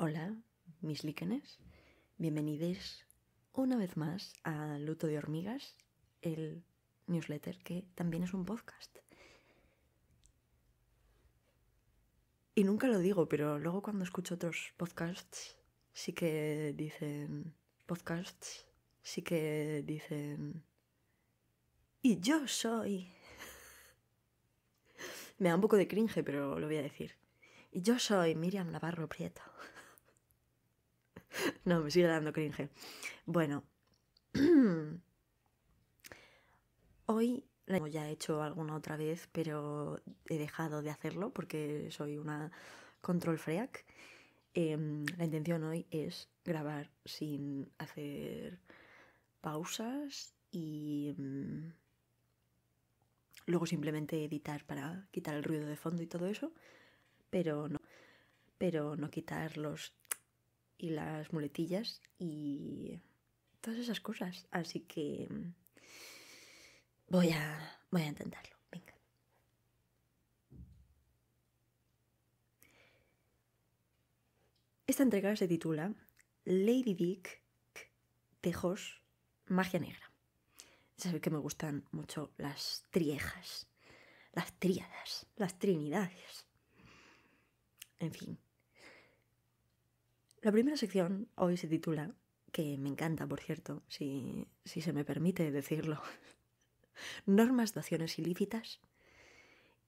Hola, mis líquenes. Bienvenidos una vez más a Luto de Hormigas, el newsletter que también es un podcast. Y nunca lo digo, pero luego cuando escucho otros podcasts, sí que dicen podcasts, sí que dicen... Y yo soy... Me da un poco de cringe, pero lo voy a decir. Y yo soy Miriam Navarro Prieto. no, me sigue dando cringe. Bueno, hoy ya he hecho alguna otra vez, pero he dejado de hacerlo porque soy una control freak. Em, la intención hoy es grabar sin hacer pausas y em, luego simplemente editar para quitar el ruido de fondo y todo eso, pero no, pero no quitar los y las muletillas y todas esas cosas. Así que mm, voy a, voy a intentarlo. Venga. Esta entrega se titula Lady Dick, Tejos, Magia Negra. Sabéis que me gustan mucho las triejas, las tríadas, las trinidades. En fin. La primera sección hoy se titula, que me encanta, por cierto, si, si se me permite decirlo, Normas de acciones ilícitas.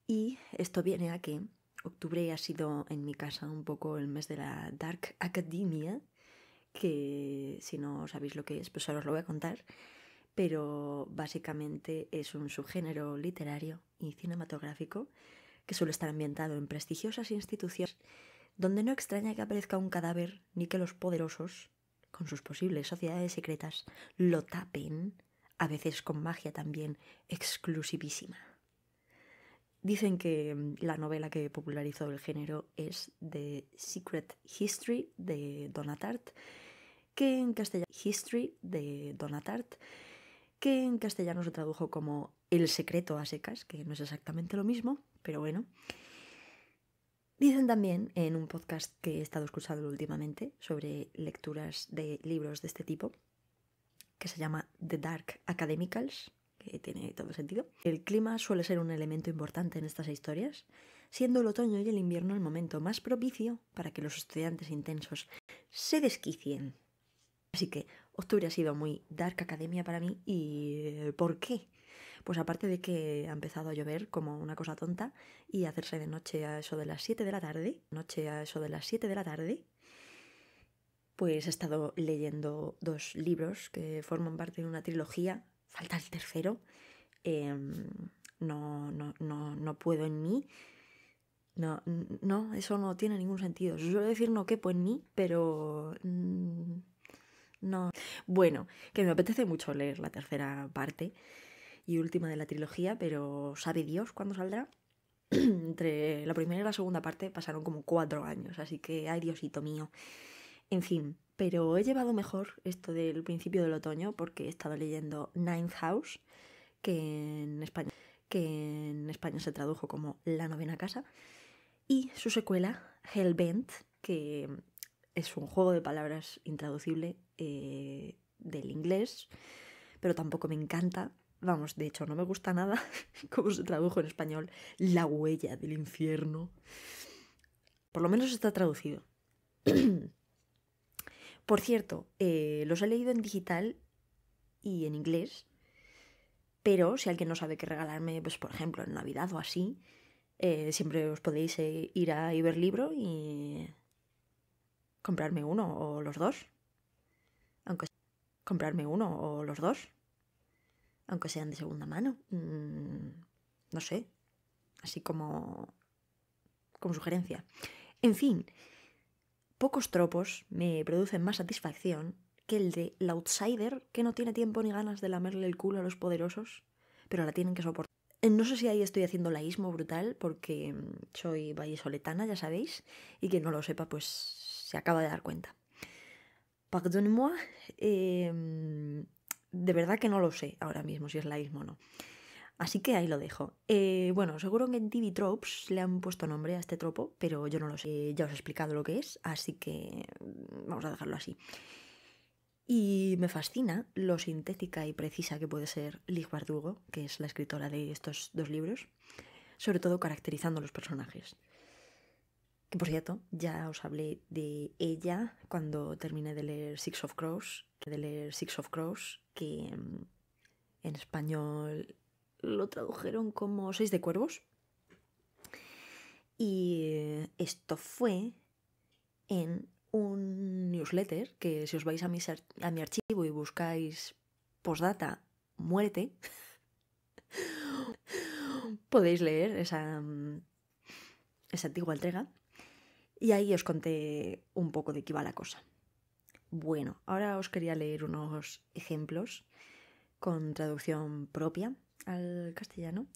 Y esto viene a que octubre ha sido en mi casa un poco el mes de la Dark Academia, que si no sabéis lo que es, pues ahora os lo voy a contar, pero básicamente es un subgénero literario y cinematográfico que suele estar ambientado en prestigiosas instituciones donde no extraña que aparezca un cadáver ni que los poderosos, con sus posibles sociedades secretas, lo tapen, a veces con magia también exclusivísima. Dicen que mm, la novela que popularizó el género es The Secret History de Donatart, que en castellano History de Donatart, que en castellano se tradujo como El secreto a secas, que no es exactamente lo mismo, pero bueno. Dicen también en un podcast que he estado escuchando últimamente sobre lecturas de libros de este tipo, que se llama The Dark Academicals, que tiene todo sentido. El clima suele ser un elemento importante en estas historias, siendo el otoño y el invierno el momento más propicio para que los estudiantes intensos se desquicien. Así que octubre ha sido muy Dark Academia para mí y eh, ¿por qué? Pues aparte de que ha empezado a llover como una cosa tonta y hacerse de noche a eso de las 7 de la tarde, noche a eso de las 7 de la tarde, pues he estado leyendo dos libros que forman parte de una trilogía, falta el tercero, em, no, no, puedo en mí. No, no, eso no tiene ningún sentido. Yo suelo decir no quepo en mí, pero mm, no. Bueno, que me apetece mucho leer la tercera parte y última de la trilogía, pero sabe Dios cuándo saldrá. Entre la primera y la segunda parte pasaron como cuatro años, así que ay Diosito mío. En fin, pero he llevado mejor esto del principio del otoño porque he estado leyendo Ninth House, que en España, que en España se tradujo como La novena casa, y su secuela, bent que es un juego de palabras intraducible eh, del inglés, pero tampoco me encanta, vamos, de hecho no me gusta nada cómo se tradujo en español, la huella del infierno. Por lo menos está traducido. Por cierto, eh, los he leído en digital y en inglés, pero si alguien no sabe qué regalarme, pues por ejemplo en Navidad o así, eh, siempre os podéis eh, ir a Iberlibro y comprarme uno o los dos. Aunque comprarme uno o los dos aunque sean de segunda mano. Mm, no sé, así como, como sugerencia. En fin, pocos tropos me producen más satisfacción que el de la outsider que no tiene tiempo ni ganas de lamerle el culo a los poderosos, pero la tienen que soportar. Eh, no sé si ahí estoy haciendo laísmo brutal porque mm, soy vallesoletana, ya sabéis, y quien no lo sepa pues se acaba de dar cuenta. Pardonnez-moi, eh, de verdad que no lo sé ahora mismo si es la o no. Así que ahí lo dejo. Eh, bueno, seguro que en TV Tropes le han puesto nombre a este tropo, pero yo no lo sé. Eh, ya os he explicado lo que es, así que mm, vamos a dejarlo así. Y me fascina lo sintética y precisa que puede ser Liz Bardugo, que es la escritora de estos dos libros, sobre todo caracterizando los personajes que por cierto, ya os hablé de ella cuando terminé de leer Six of Crows, de leer Six of Crows, que mm, en español lo tradujeron como Seis de Cuervos. Y eh, esto fue en un newsletter que si os vais a mi, a mi archivo y buscáis postdata muerte, podéis leer esa, mm, esa antigua entrega. Y ahí os conté un poco de qué va la cosa. Bueno, ahora os quería leer unos ejemplos con traducción propia al castellano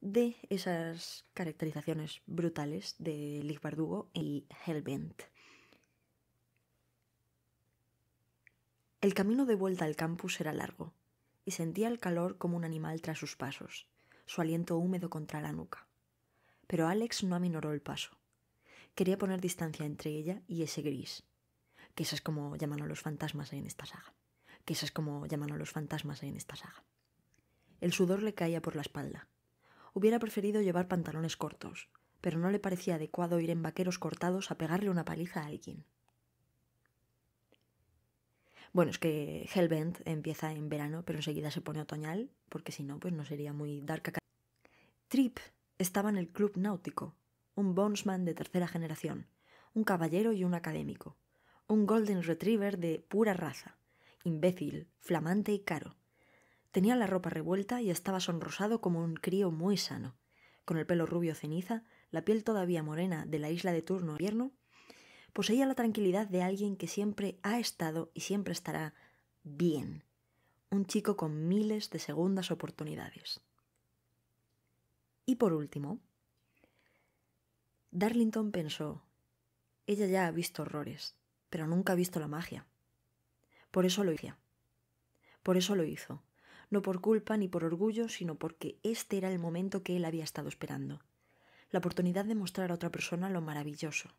de esas caracterizaciones brutales de Lig Bardugo y Hellbent. El camino de vuelta al campus era largo, y sentía el calor como un animal tras sus pasos, su aliento húmedo contra la nuca. Pero Alex no aminoró el paso quería poner distancia entre ella y ese gris, que eso es como llaman a los fantasmas en esta saga, que es como llaman a los fantasmas en esta saga. El sudor le caía por la espalda. Hubiera preferido llevar pantalones cortos, pero no le parecía adecuado ir en vaqueros cortados a pegarle una paliza a alguien. Bueno, es que Hellbent empieza en verano, pero enseguida se pone otoñal, porque si no, pues no sería muy dark Trip estaba en el club náutico, un bondsman de tercera generación, un caballero y un académico, un golden retriever de pura raza, imbécil, flamante y caro. Tenía la ropa revuelta y estaba sonrosado como un crío muy sano, con el pelo rubio ceniza, la piel todavía morena de la isla de turno invierno, poseía la tranquilidad de alguien que siempre ha estado y siempre estará bien, un chico con miles de segundas oportunidades. Y por último, Darlington pensó, ella ya ha visto horrores, pero nunca ha visto la magia. Por eso lo hizo. Por eso lo hizo, no por culpa ni por orgullo, sino porque este era el momento que él había estado esperando. La oportunidad de mostrar a otra persona lo maravilloso,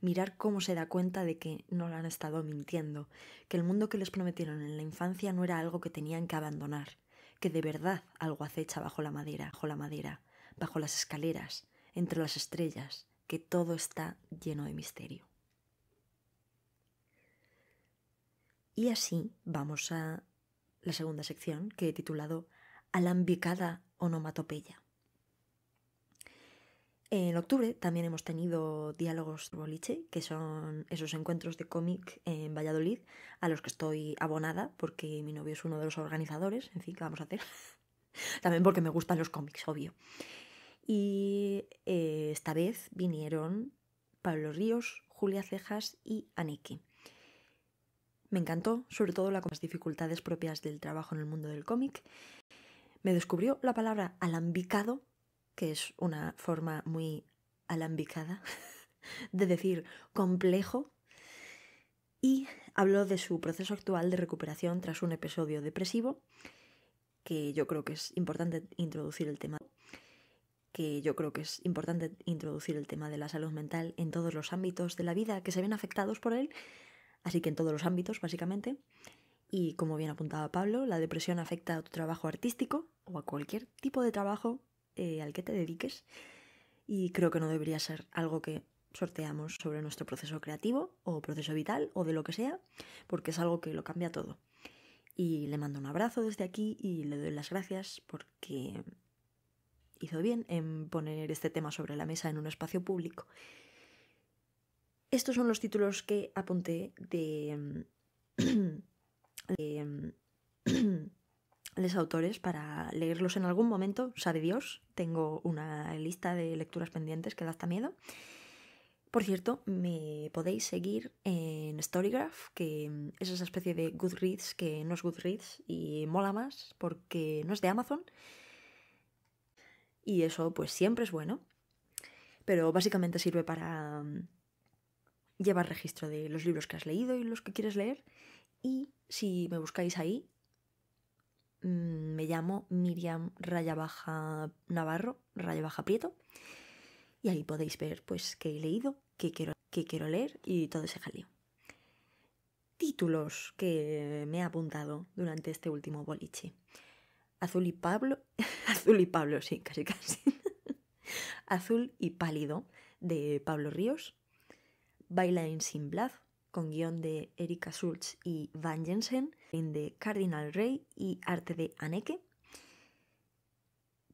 mirar cómo se da cuenta de que no la han estado mintiendo, que el mundo que les prometieron en la infancia no era algo que tenían que abandonar, que de verdad algo acecha bajo la madera, bajo la madera, bajo las escaleras, entre las estrellas, que todo está lleno de misterio. Y así vamos a la segunda sección que he titulado Alambicada onomatopeya. En octubre también hemos tenido diálogos boliche, que son esos encuentros de cómic en Valladolid, a los que estoy abonada porque mi novio es uno de los organizadores, en fin, que vamos a hacer? también porque me gustan los cómics, obvio. Y eh, esta vez vinieron Pablo Ríos, Julia Cejas y Aniki. Me encantó, sobre todo las dificultades propias del trabajo en el mundo del cómic. Me descubrió la palabra alambicado, que es una forma muy alambicada de decir complejo, y habló de su proceso actual de recuperación tras un episodio depresivo, que yo creo que es importante introducir el tema que yo creo que es importante introducir el tema de la salud mental en todos los ámbitos de la vida que se ven afectados por él, así que en todos los ámbitos básicamente. Y como bien apuntaba Pablo, la depresión afecta a tu trabajo artístico o a cualquier tipo de trabajo eh, al que te dediques y creo que no debería ser algo que sorteamos sobre nuestro proceso creativo o proceso vital o de lo que sea, porque es algo que lo cambia todo. Y le mando un abrazo desde aquí y le doy las gracias porque hizo bien en poner este tema sobre la mesa en un espacio público. Estos son los títulos que apunté de, em, em, los autores para leerlos en algún momento, sabe Dios. Tengo una lista de lecturas pendientes que da hasta miedo. Por cierto, me podéis seguir en Storygraph, que es esa especie de Goodreads que no es Goodreads y mola más porque no es de Amazon, y eso pues siempre es bueno, pero básicamente sirve para mm, llevar registro de los libros que has leído y los que quieres leer y si me buscáis ahí, mm, me llamo Miriam Raya Baja Navarro, Raya Baja Prieto y ahí podéis ver pues qué he leído, qué quiero, qué quiero leer y todo ese jaleo. Títulos que me he apuntado durante este último boliche azul y Pablo, azul y Pablo, sí, casi casi, azul y pálido de Pablo Ríos, en sin Blood con guión de Erika Schultz y Van Jensen, en de Cardinal Rey y arte de Aneke,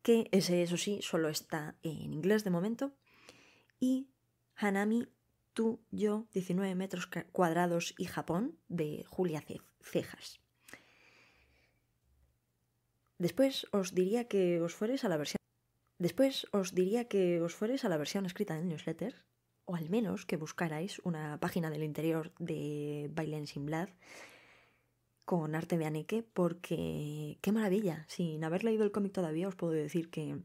que ese, eso sí, solo está en inglés de momento, y Hanami tú, yo, 19 metros cuadrados y Japón, de Julia Cejas. Después os diría que os fueres a la versión. Después os diría que os a la versión escrita del newsletter, o al menos que buscarais una página del interior de Bailen sin Blad con arte de Aneke, porque qué maravilla. Sin haber leído el cómic todavía, os puedo decir que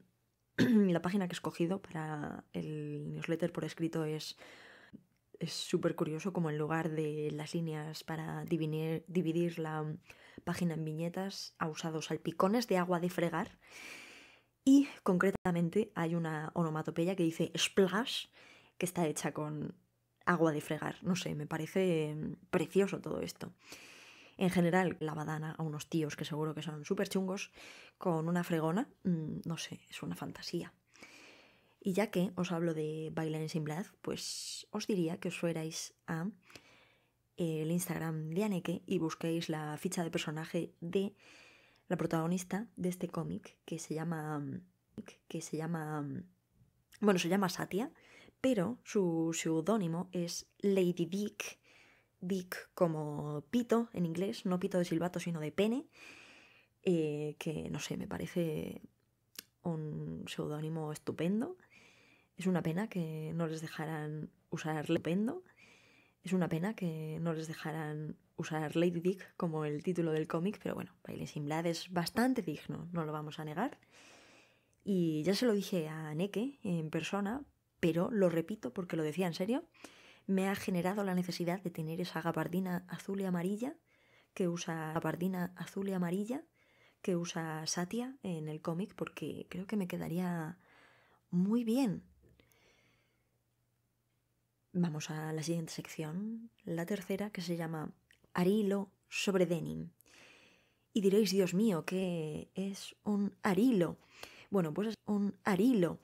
la página que he escogido para el newsletter por escrito es es súper curioso como en lugar de las líneas para dividir, la mm, página en viñetas ha usado salpicones de agua de fregar y concretamente hay una onomatopeya que dice splash que está hecha con agua de fregar. No sé, me parece mm, precioso todo esto. En general, la badana a unos tíos que seguro que son súper chungos con una fregona, mm, no sé, es una fantasía. Y ya que os hablo de Bailar en sinblad pues os diría que os fuerais a eh, el Instagram de Aneke y busquéis la ficha de personaje de la protagonista de este cómic que se llama que se llama bueno, se llama Satia, pero su seudónimo es Lady Dick, Dick como pito en inglés, no pito de silbato sino de pene, eh, que no sé, me parece un seudónimo estupendo es una pena que no les dejaran usar Lependo. Es una pena que no les dejaran usar Lady Dick como el título del cómic, pero bueno, Baile sin es bastante digno, no lo vamos a negar. Y ya se lo dije a Neke en persona, pero lo repito porque lo decía en serio. Me ha generado la necesidad de tener esa gabardina azul y amarilla que usa gabardina azul y amarilla que usa Satia en el cómic porque creo que me quedaría muy bien Vamos a la siguiente sección, la tercera, que se llama Arilo sobre denim. Y diréis, Dios mío, ¿qué es un arilo? Bueno, pues es un arilo.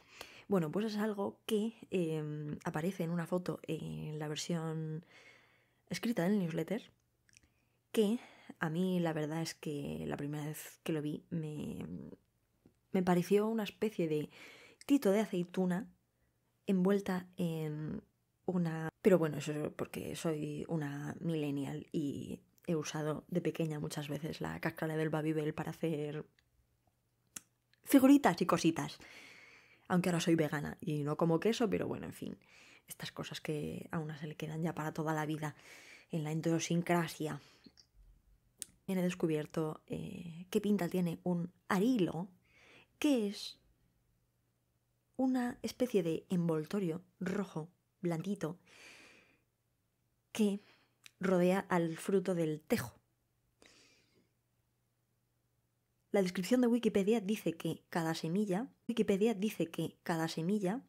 Bueno, pues es algo que em, aparece en una foto en la versión escrita del newsletter, que a mí la verdad es que la primera vez que lo vi me, me pareció una especie de tito de aceituna envuelta en una... Pero bueno, eso es porque soy una millennial y he usado de pequeña muchas veces la cáscara del Babybel para hacer figuritas y cositas. Aunque ahora soy vegana y no como queso, pero bueno, en fin. Estas cosas que a una se le quedan ya para toda la vida en la endosincrasia He descubierto eh, qué pinta tiene un arilo, que es una especie de envoltorio rojo blandito, que rodea al fruto del tejo. La descripción de Wikipedia dice que cada semilla, Wikipedia dice que cada semilla,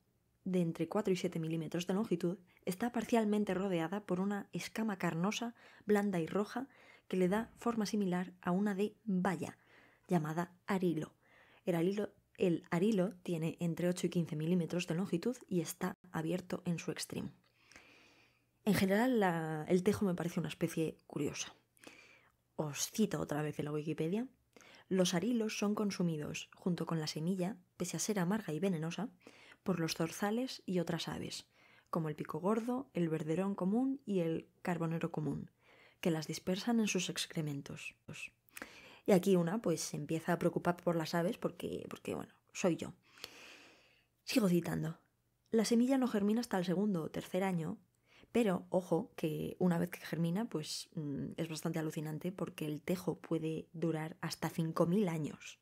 de entre 4 y 7 milímetros de longitud, está parcialmente rodeada por una escama carnosa, blanda y roja, que le da forma similar a una de baya, llamada arilo. El arilo, el arilo tiene entre 8 y 15 milímetros de longitud y está abierto en su extremo. En general, el tejo me parece una especie curiosa. Os cito otra vez de la Wikipedia. Los arilos son consumidos, junto con la semilla, pese a ser amarga y venenosa, por los zorzales y otras aves, como el pico gordo, el verderón común y el carbonero común, que las dispersan en sus excrementos. Y aquí una pues se empieza a preocupar por las aves porque, porque bueno, soy yo. Sigo citando. La semilla no germina hasta el segundo o tercer año, pero ojo que una vez que germina pues mm, es bastante alucinante porque el tejo puede durar hasta 5.000 años.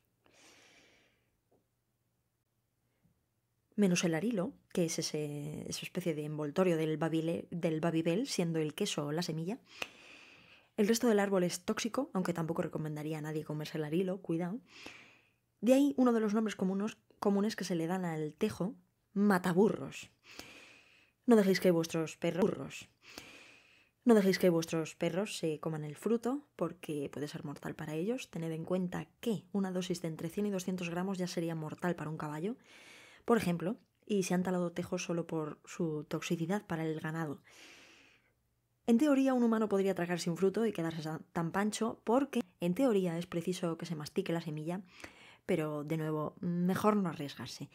menos el arilo, que es ese, esa especie de envoltorio del, babile, del babibel, siendo el queso la semilla, el resto del árbol es tóxico, aunque tampoco recomendaría a nadie comerse el arilo, cuidado. De ahí uno de los nombres comunes que se le dan al tejo, mataburros. No dejéis que vuestros perros... No dejéis que vuestros perros se coman el fruto porque puede ser mortal para ellos. Tened en cuenta que una dosis de entre 100 y 200 gramos ya sería mortal para un caballo, por ejemplo, y se han talado tejos solo por su toxicidad para el ganado. En teoría, un humano podría tragarse un fruto y quedarse tan pancho porque, en teoría, es preciso que se mastique la semilla, pero, de nuevo, mejor no arriesgarse.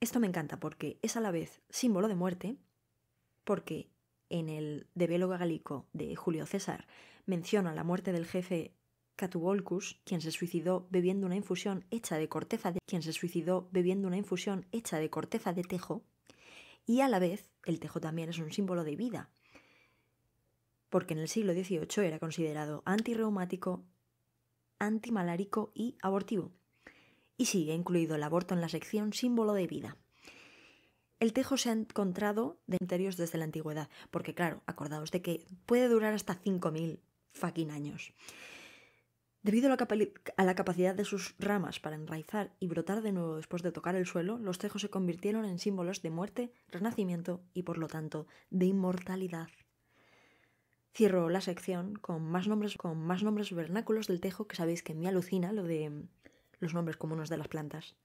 Esto me encanta porque es a la vez símbolo de muerte, porque en el de Debelo Gagalico de Julio César menciona la muerte del jefe Catuvolcus, quien se suicidó bebiendo una infusión hecha de corteza de quien se suicidó bebiendo una infusión hecha de corteza de tejo, y a la vez el tejo también es un símbolo de vida, porque en el siglo XVIII era considerado antirreumático, antimalárico y abortivo. Y sigue incluido el aborto en la sección símbolo de vida. El tejo se ha encontrado de interiores desde la antigüedad, porque claro, acordaos de que puede durar hasta 5.000 fucking años. Debido a la, capacidad de sus ramas para enraizar y brotar de nuevo después de tocar el suelo, los tejos se convirtieron en símbolos de muerte, renacimiento y, por lo tanto, de inmortalidad. Cierro la sección con más nombres, con más nombres vernáculos del tejo que sabéis que me alucina lo de mm, los nombres comunes de las plantas.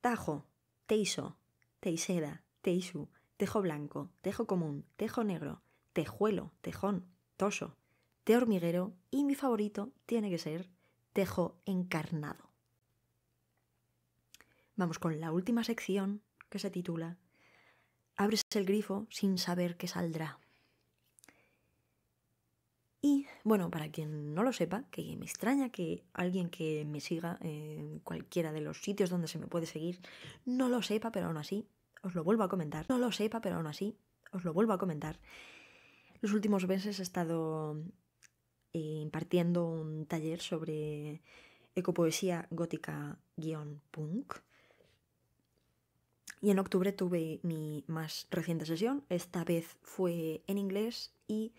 Tajo, teiso, teiseda, teisu, tejo blanco, tejo común, tejo negro, tejuelo, tejón, toso, de hormiguero y mi favorito tiene que ser tejo encarnado. Vamos con la última sección que se titula Abres el grifo sin saber qué saldrá. Y bueno, para quien no lo sepa, que me extraña que alguien que me siga en cualquiera de los sitios donde se me puede seguir no lo sepa, pero aún así os lo vuelvo a comentar. No lo sepa, pero aún así os lo vuelvo a comentar. Los últimos meses he estado eh, impartiendo un taller sobre ecopoesía gótica-punk. Y en octubre tuve mi más reciente sesión, esta vez fue en inglés y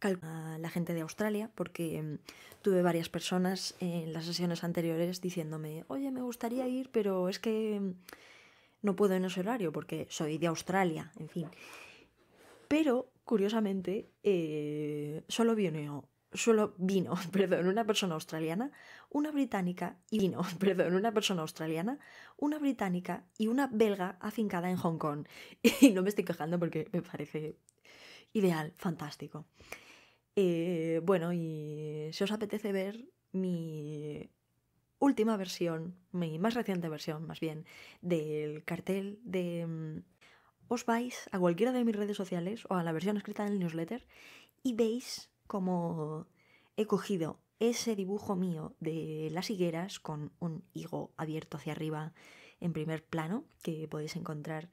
a la gente de Australia porque em, tuve varias personas en las sesiones anteriores diciéndome, oye, me gustaría ir, pero es que em, no puedo en ese horario porque soy de Australia, en fin. Pero curiosamente, eh, solo vino, solo vino, perdón, una persona australiana, una británica y vino, perdón, una persona australiana, una británica y una belga afincada en Hong Kong. Y no me estoy quejando porque me parece ideal, fantástico. Eh, bueno, y si os apetece ver mi última versión, mi más reciente versión más bien, del cartel de mm, os vais a cualquiera de mis redes sociales o a la versión escrita del newsletter y veis como he cogido ese dibujo mío de las higueras con un higo abierto hacia arriba en primer plano que podéis encontrar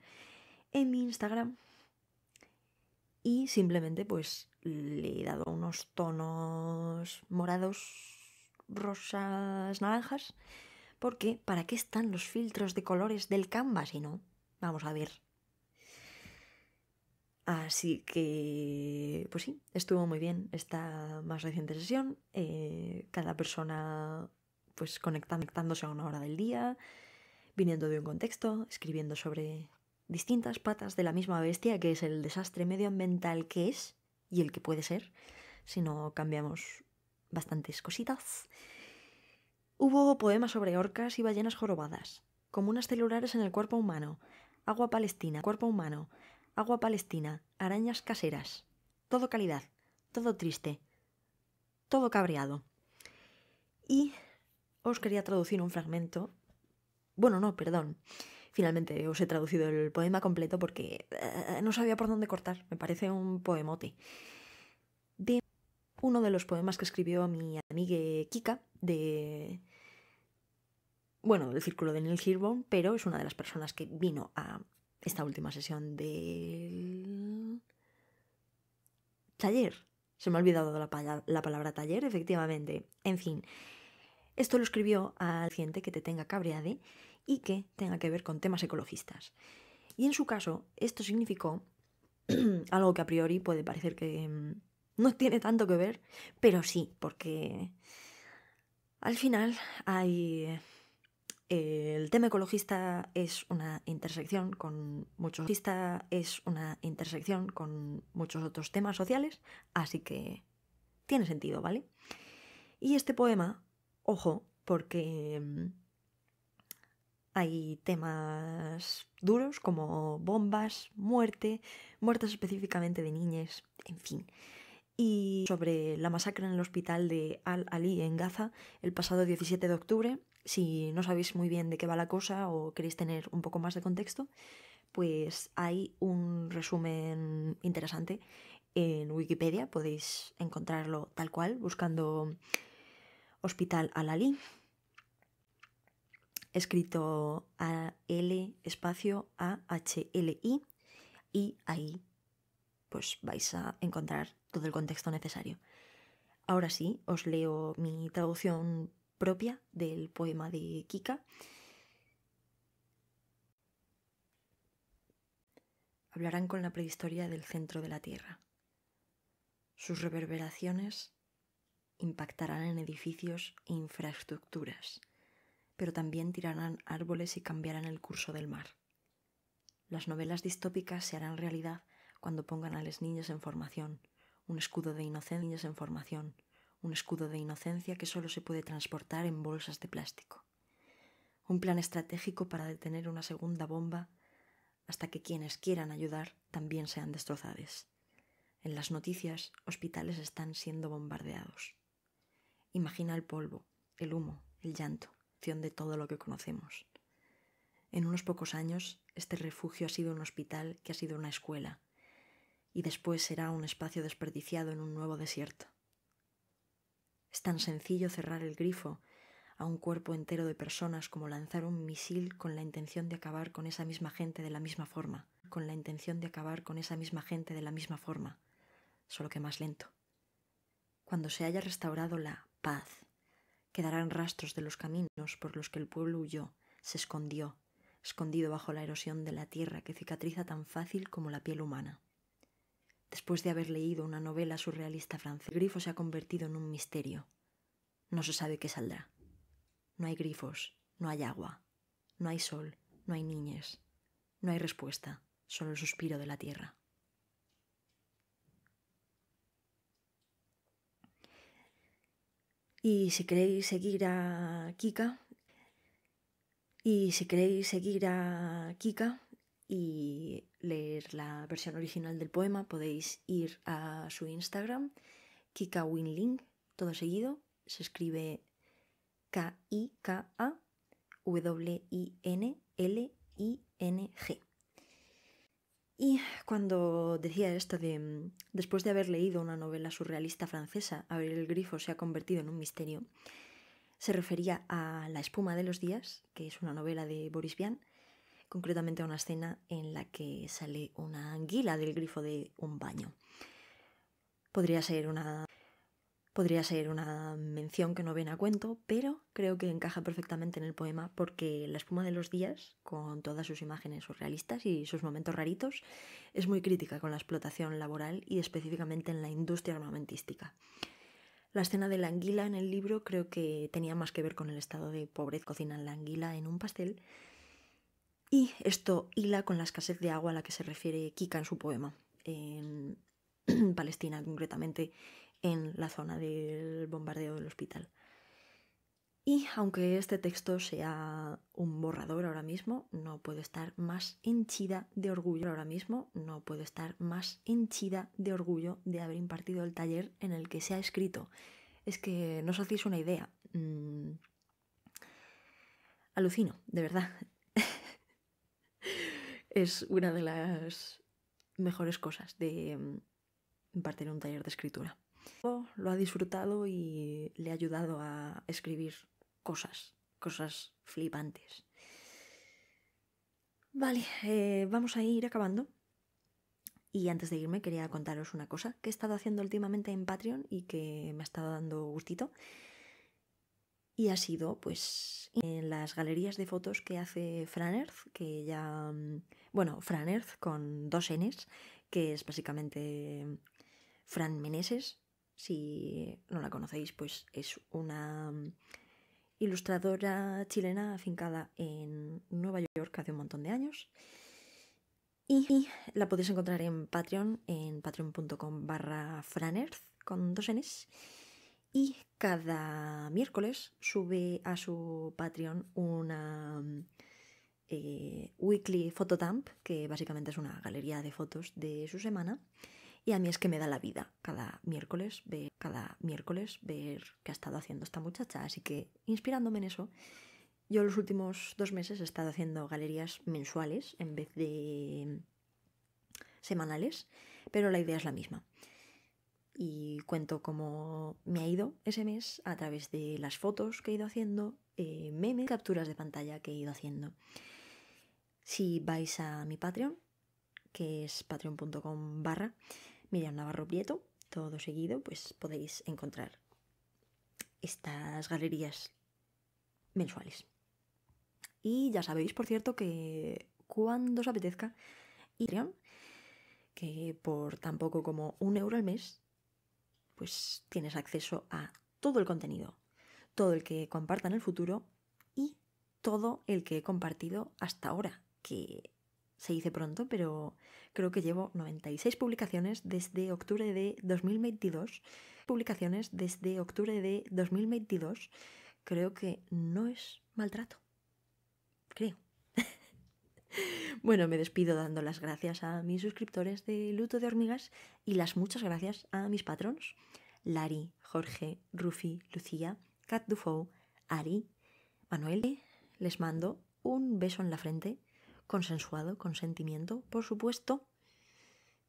en mi Instagram y simplemente pues le he dado unos tonos morados, rosas, naranjas, porque ¿para qué están los filtros de colores del canvas si no? Vamos a ver, Así que, pues sí, estuvo muy bien esta más reciente sesión. Eh, cada persona, pues conectándose a una hora del día, viniendo de un contexto, escribiendo sobre distintas patas de la misma bestia, que es el desastre medioambiental que es y el que puede ser, si no cambiamos bastantes cositas. Hubo poemas sobre orcas y ballenas jorobadas, comunas celulares en el cuerpo humano, agua palestina, cuerpo humano, agua palestina, arañas caseras, todo calidad, todo triste, todo cabreado. Y os quería traducir un fragmento. Bueno, no, perdón. Finalmente os he traducido el poema completo porque eh, no sabía por dónde cortar. Me parece un poemote. De uno de los poemas que escribió mi amiga Kika de... Bueno, del círculo de Neil Hirbone, pero es una de las personas que vino a esta última sesión del taller. Se me ha olvidado la, palabra taller, efectivamente. En fin, esto lo escribió al cliente que te tenga cabreade y que tenga que ver con temas ecologistas. Y en su caso, esto significó algo que a priori puede parecer que mm, no tiene tanto que ver, pero sí, porque al final hay el tema ecologista es una intersección con muchos es una intersección con muchos otros temas sociales, así que tiene sentido, ¿vale? Y este poema, ojo, porque mm, hay temas duros como bombas, muerte, muertes específicamente de niñas, en fin. Y sobre la masacre en el hospital de Al-Ali en Gaza el pasado 17 de octubre, si no sabéis muy bien de qué va la cosa o queréis tener un poco más de contexto, pues hay un resumen interesante en Wikipedia, podéis encontrarlo tal cual buscando Hospital Alali, escrito A L espacio A H L I y ahí pues vais a encontrar todo el contexto necesario. Ahora sí, os leo mi traducción propia del poema de Kika. Hablarán con la prehistoria del centro de la Tierra. Sus reverberaciones impactarán en edificios e infraestructuras, pero también tirarán árboles y cambiarán el curso del mar. Las novelas distópicas se harán realidad cuando pongan a los niños en formación, un escudo de inocentes en formación, un escudo de inocencia que solo se puede transportar en bolsas de plástico, un plan estratégico para detener una segunda bomba hasta que quienes quieran ayudar también sean destrozados. En las noticias, hospitales están siendo bombardeados. Imagina el polvo, el humo, el llanto, acción de todo lo que conocemos. En unos pocos años, este refugio ha sido un hospital que ha sido una escuela, y después será un espacio desperdiciado en un nuevo desierto. Es tan sencillo cerrar el grifo a un cuerpo entero de personas como lanzar un misil con la intención de acabar con esa misma gente de la misma forma, con la intención de acabar con esa misma gente de la misma forma, solo que más lento. Cuando se haya restaurado la paz, quedarán rastros de los caminos por los que el pueblo huyó, se escondió, escondido bajo la erosión de la tierra que cicatriza tan fácil como la piel humana. Después de haber leído una novela surrealista francesa, el grifo se ha convertido en un misterio. No se sabe qué saldrá. No hay grifos, no hay agua, no hay sol, no hay niñas, no hay respuesta, solo el suspiro de la tierra. Y si queréis seguir a Kika, y si queréis seguir a Kika, y leer la versión original del poema, podéis ir a su Instagram, Kika Winling, todo seguido, se escribe K-I-K-A-W-I-N-L-I-N-G. Y cuando decía esto de, después de haber leído una novela surrealista francesa, Abrir el grifo se ha convertido en un misterio, se refería a La espuma de los días, que es una novela de Boris Vian, concretamente a una escena en la que sale una anguila del grifo de un baño. Podría ser una, podría ser una mención que no viene a cuento, pero creo que encaja perfectamente en el poema porque la espuma de los días, con todas sus imágenes surrealistas y sus momentos raritos, es muy crítica con la explotación laboral y específicamente en la industria armamentística. La escena de la anguila en el libro creo que tenía más que ver con el estado de pobreza cocina la anguila en un pastel y esto hila con la escasez de agua a la que se refiere Kika en su poema, en Palestina concretamente, en la zona del bombardeo del hospital. Y aunque este texto sea un borrador ahora mismo, no puedo estar más henchida de orgullo ahora mismo, no puedo estar más hinchida de orgullo de haber impartido el taller en el que se ha escrito. Es que no os hacéis una idea. Mm, alucino, de verdad es una de las mejores cosas de mm, impartir un taller de escritura. Lo ha disfrutado y le ha ayudado a escribir cosas, cosas flipantes. Vale, eh, vamos a ir acabando. Y antes de irme quería contaros una cosa que he estado haciendo últimamente en Patreon y que me ha estado dando gustito y ha sido pues en las galerías de fotos que hace Fran que ya, mm, bueno, Fran con dos Ns, que es básicamente Fran Meneses, si no la conocéis, pues es una mm, ilustradora chilena afincada en Nueva York hace un montón de años. Y la podéis encontrar en Patreon, en patreon.com barra Franerth con dos Ns y cada miércoles sube a su Patreon una eh, weekly photodump, que básicamente es una galería de fotos de su semana. Y a mí es que me da la vida cada miércoles ver, cada miércoles ver qué ha estado haciendo esta muchacha. Así que inspirándome en eso, yo los últimos dos meses he estado haciendo galerías mensuales en vez de mm, semanales, pero la idea es la misma y cuento cómo me ha ido ese mes a través de las fotos que he ido haciendo, eh, memes, capturas de pantalla que he ido haciendo. Si vais a mi Patreon, que es patreon.com barra Miriam Navarro Prieto, todo seguido, pues podéis encontrar estas galerías mensuales. Y ya sabéis, por cierto, que cuando os apetezca, Patreon, que por tan poco como un euro al mes pues tienes acceso a todo el contenido, todo el que comparta en el futuro y todo el que he compartido hasta ahora, que se dice pronto, pero creo que llevo 96 publicaciones desde octubre de 2022. Publicaciones desde octubre de 2022. Creo que no es maltrato. Creo. Bueno, me despido dando las gracias a mis suscriptores de Luto de Hormigas y las muchas gracias a mis patrons, Lari, Jorge, Rufi, Lucía, Cat Dufou, Ari, Manuel. Les mando un beso en la frente, consensuado, consentimiento, por supuesto,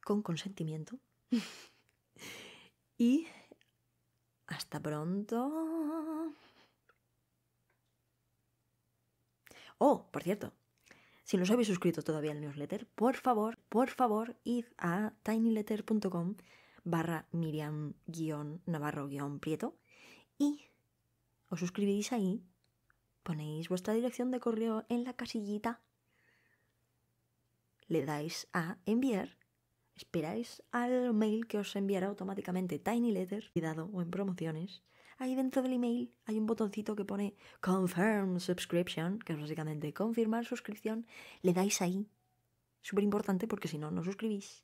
con consentimiento. y hasta pronto. Oh, por cierto, si no os habéis suscrito todavía al newsletter, por favor, por favor, id a tinyletter.com barra miriam-navarro-prieto y os suscribís ahí, ponéis vuestra dirección de correo en la casillita, le dais a enviar, esperáis al mail que os enviará automáticamente Tiny Letter, cuidado o en promociones, ahí dentro del email hay un botoncito que pone Confirm Subscription, que es básicamente confirmar suscripción. Le dais ahí. Súper importante porque si no, no suscribís.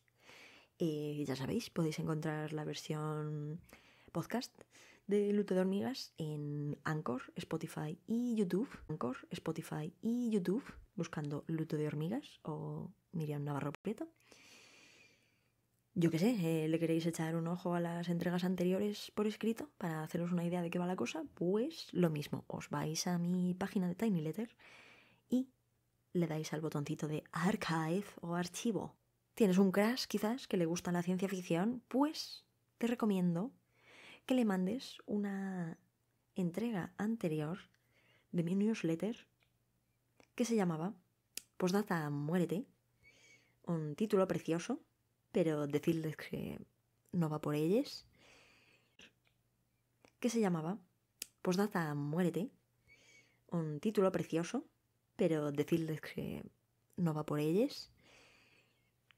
Eh, ya sabéis, podéis encontrar la versión podcast de Luto de Hormigas en Anchor, Spotify y YouTube. Anchor, Spotify y YouTube, buscando Luto de Hormigas o Miriam Navarro Prieto yo qué sé, eh, le queréis echar un ojo a las entregas anteriores por escrito para haceros una idea de qué va la cosa, pues lo mismo, os vais a mi página de Tiny Letter y le dais al botoncito de Archive o Archivo. ¿Tienes un crash quizás que le gusta la ciencia ficción? Pues te recomiendo que le mandes una entrega anterior de mi newsletter que se llamaba Postdata Muérete, un título precioso pero decirles que no va por ellas. Que se llamaba Posdata pues Muérete, un título precioso, pero decirles que no va por ellas.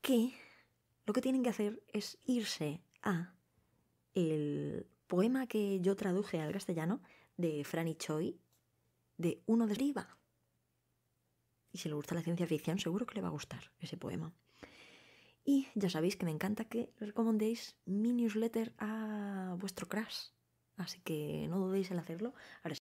Que lo que tienen que hacer es irse a el poema que yo traduje al castellano de Franny Choi, de Uno de Riva. Y si le gusta la ciencia ficción, seguro que le va a gustar ese poema. Y ya sabéis que me encanta que recomendéis mi newsletter a vuestro crush. Así que no dudéis en hacerlo.